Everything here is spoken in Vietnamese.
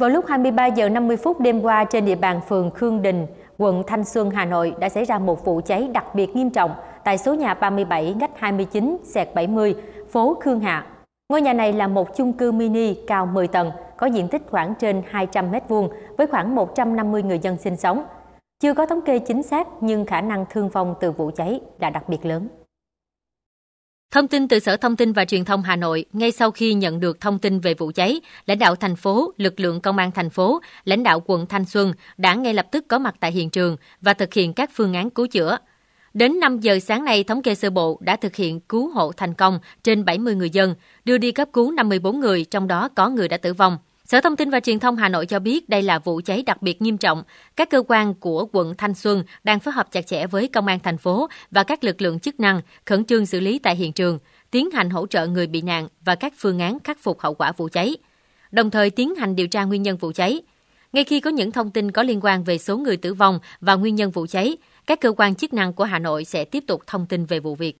Vào lúc 23 giờ 50 phút đêm qua trên địa bàn phường Khương Đình, quận Thanh Xuân, Hà Nội đã xảy ra một vụ cháy đặc biệt nghiêm trọng tại số nhà 37 ngách 29 xẹt 70, phố Khương Hạ. Ngôi nhà này là một chung cư mini cao 10 tầng, có diện tích khoảng trên 200 m2 với khoảng 150 người dân sinh sống. Chưa có thống kê chính xác nhưng khả năng thương vong từ vụ cháy là đặc biệt lớn. Thông tin từ Sở Thông tin và Truyền thông Hà Nội, ngay sau khi nhận được thông tin về vụ cháy, lãnh đạo thành phố, lực lượng công an thành phố, lãnh đạo quận Thanh Xuân đã ngay lập tức có mặt tại hiện trường và thực hiện các phương án cứu chữa. Đến 5 giờ sáng nay, thống kê sơ bộ đã thực hiện cứu hộ thành công trên 70 người dân, đưa đi cấp cứu 54 người, trong đó có người đã tử vong – Sở Thông tin và Truyền thông Hà Nội cho biết đây là vụ cháy đặc biệt nghiêm trọng. Các cơ quan của quận Thanh Xuân đang phối hợp chặt chẽ với công an thành phố và các lực lượng chức năng khẩn trương xử lý tại hiện trường, tiến hành hỗ trợ người bị nạn và các phương án khắc phục hậu quả vụ cháy. Đồng thời tiến hành điều tra nguyên nhân vụ cháy. Ngay khi có những thông tin có liên quan về số người tử vong và nguyên nhân vụ cháy, các cơ quan chức năng của Hà Nội sẽ tiếp tục thông tin về vụ việc.